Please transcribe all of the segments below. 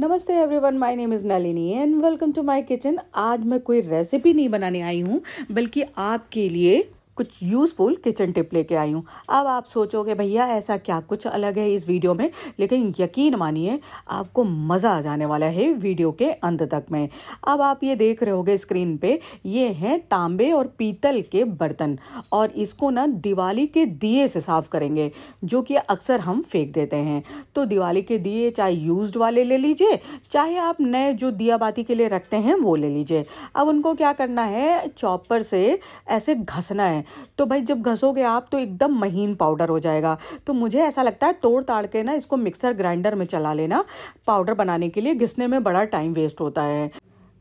नमस्ते everyone my name is Nalini and welcome to my kitchen आज मैं कोई रेसिपी नहीं बनाने आई हूँ बल्कि आपके लिए कुछ यूज़फुल किचन टिप लेके आई हूँ अब आप सोचोगे भैया ऐसा क्या कुछ अलग है इस वीडियो में लेकिन यकीन मानिए आपको मज़ा आ जाने वाला है वीडियो के अंत तक में अब आप ये देख रहे होगे स्क्रीन पे ये हैं तांबे और पीतल के बर्तन और इसको ना दिवाली के दिए से साफ़ करेंगे जो कि अक्सर हम फेंक देते हैं तो दिवाली के दिए चाहे यूज्ड वाले ले लीजिए चाहे आप नए जो दिया बाती के लिए रखते हैं वो ले लीजिए अब उनको क्या करना है चॉपर से ऐसे घसना है तो भाई जब घसोगे आप तो एकदम महीन पाउडर हो जाएगा तो मुझे ऐसा लगता है तोड़ ताड़ के ना इसको मिक्सर ग्राइंडर में चला लेना पाउडर बनाने के लिए घिसने में बड़ा टाइम वेस्ट होता है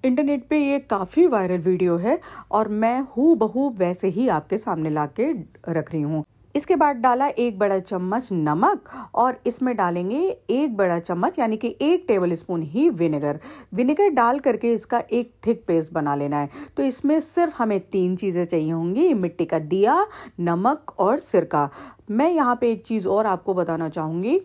इंटरनेट पे ये काफ़ी वायरल वीडियो है और मैं हूँ बहू वैसे ही आपके सामने ला रख रही हूँ इसके बाद डाला एक बड़ा चम्मच नमक और इसमें डालेंगे एक बड़ा चम्मच यानी कि एक टेबल स्पून ही विनेगर विनेगर डाल करके इसका एक थिक पेस्ट बना लेना है तो इसमें सिर्फ हमें तीन चीज़ें चाहिए होंगी मिट्टी का दिया नमक और सिरका मैं यहाँ पे एक चीज़ और आपको बताना चाहूँगी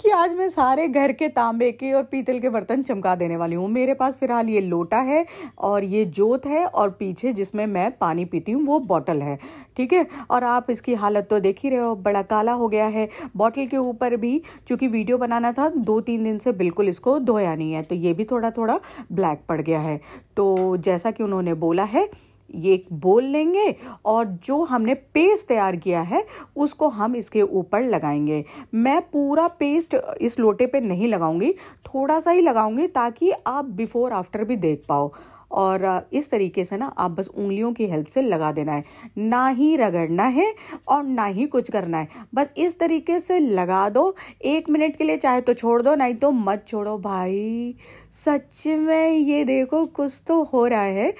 कि आज मैं सारे घर के तांबे के और पीतल के बर्तन चमका देने वाली हूँ मेरे पास फिलहाल ये लोटा है और ये जोत है और पीछे जिसमें मैं पानी पीती हूँ वो बॉटल है ठीक है और आप इसकी हालत तो देख ही रहे हो बड़ा काला हो गया है बॉटल के ऊपर भी चूँकि वीडियो बनाना था दो तीन दिन से बिल्कुल इसको धोया नहीं है तो ये भी थोड़ा थोड़ा ब्लैक पड़ गया है तो जैसा कि उन्होंने बोला है ये बोल लेंगे और जो हमने पेस्ट तैयार किया है उसको हम इसके ऊपर लगाएंगे मैं पूरा पेस्ट इस लोटे पे नहीं लगाऊंगी थोड़ा सा ही लगाऊंगी ताकि आप बिफोर आफ्टर भी देख पाओ और इस तरीके से ना आप बस उंगलियों की हेल्प से लगा देना है ना ही रगड़ना है और ना ही कुछ करना है बस इस तरीके से लगा दो एक मिनट के लिए चाहे तो छोड़ दो नहीं तो मत छोड़ो भाई सच में ये देखो कुछ तो हो रहा है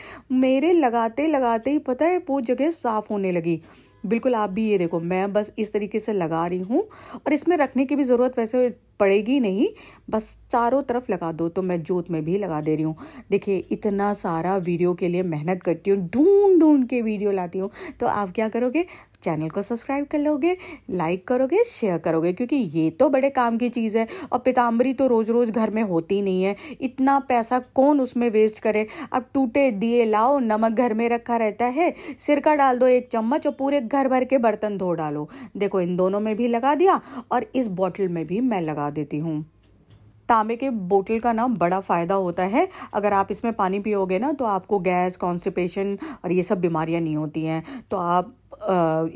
मेरे लगाते लगाते ही पता है पूरी जगह साफ़ होने लगी बिल्कुल आप भी ये देखो मैं बस इस तरीके से लगा रही हूँ और इसमें रखने की भी ज़रूरत वैसे पड़ेगी नहीं बस चारों तरफ लगा दो तो मैं जोत में भी लगा दे रही हूँ देखिए इतना सारा वीडियो के लिए मेहनत करती हूँ ढूंढ ढूंढ के वीडियो लाती हूँ तो आप क्या करोगे चैनल को सब्सक्राइब कर लोगे लाइक करोगे शेयर करोगे क्योंकि ये तो बड़े काम की चीज़ है और पिताम्बरी तो रोज़ रोज़ घर में होती नहीं है इतना पैसा कौन उसमें वेस्ट करे अब टूटे दिए लाओ नमक घर में रखा रहता है सिरका डाल दो एक चम्मच और पूरे घर भर के बर्तन धो डालो देखो इन दोनों में भी लगा दिया और इस बॉटल में भी मैं लगा देती हूँ तांबे के बोतल का ना बड़ा फ़ायदा होता है अगर आप इसमें पानी पियोगे ना तो आपको गैस कॉन्स्टिपेशन और ये सब बीमारियाँ नहीं होती हैं तो आप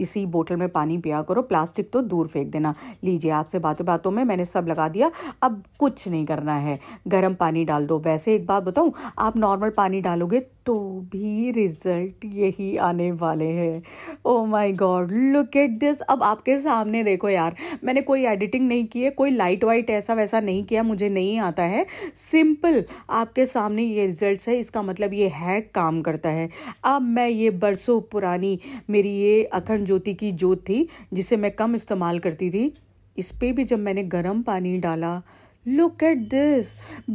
इसी बोतल में पानी पिया करो प्लास्टिक तो दूर फेंक देना लीजिए आपसे बातों बातों में मैंने सब लगा दिया अब कुछ नहीं करना है गर्म पानी डाल दो वैसे एक बात बताऊँ आप नॉर्मल पानी डालोगे तो भी रिजल्ट यही आने वाले हैं oh my God look at this अब आपके सामने देखो यार मैंने कोई एडिटिंग नहीं की है कोई लाइट वाइट ऐसा वैसा नहीं किया मुझे नहीं आता है सिंपल आपके सामने ये रिजल्ट है इसका मतलब ये है काम करता है अब मैं ये बरसों पुरानी मेरी लिए अखंड ज्योति की जोत थी जिसे मैं कम इस्तेमाल करती थी इस पर भी जब मैंने गर्म पानी डाला लुक एट दिस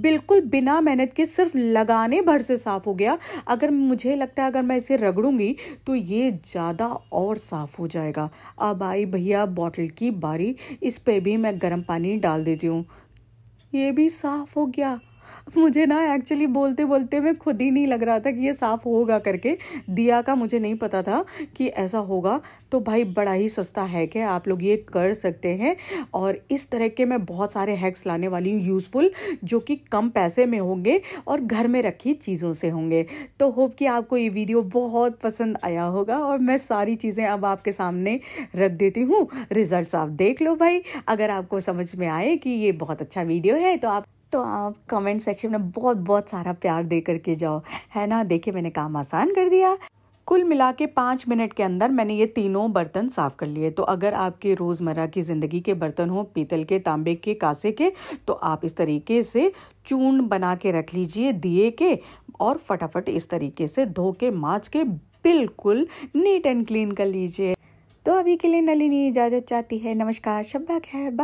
बिल्कुल बिना मेहनत के सिर्फ लगाने भर से साफ हो गया अगर मुझे लगता है अगर मैं इसे रगड़ूंगी तो ये ज़्यादा और साफ हो जाएगा अब आई भैया बॉटल की बारी इस पर भी मैं गर्म पानी डाल देती हूँ ये भी साफ हो गया मुझे ना एक्चुअली बोलते बोलते मैं खुद ही नहीं लग रहा था कि ये साफ़ होगा करके दिया का मुझे नहीं पता था कि ऐसा होगा तो भाई बड़ा ही सस्ता हैक है आप लोग ये कर सकते हैं और इस तरह के मैं बहुत सारे हैक्स लाने वाली हूँ यूज़फुल जो कि कम पैसे में होंगे और घर में रखी चीज़ों से होंगे तो होप कि आपको ये वीडियो बहुत पसंद आया होगा और मैं सारी चीज़ें अब आपके सामने रख देती हूँ रिजल्ट्स आप देख लो भाई अगर आपको समझ में आए कि ये बहुत अच्छा वीडियो है तो आप तो आप कमेंट सेक्शन में बहुत बहुत सारा प्यार दे करके जाओ है ना देखिए मैंने काम आसान कर दिया कुल मिला के पाँच मिनट के अंदर मैंने ये तीनों बर्तन साफ़ कर लिए तो अगर आपके रोज़मर्रा की ज़िंदगी के बर्तन हो पीतल के तांबे के कासे के तो आप इस तरीके से चून बना के रख लीजिए दिए के और फटाफट इस तरीके से धो के माँच के बिल्कुल नीट एंड क्लीन कर लीजिए तो अभी के लिए नलिनी इजाज़त चाहती है नमस्कार शब्बा खैर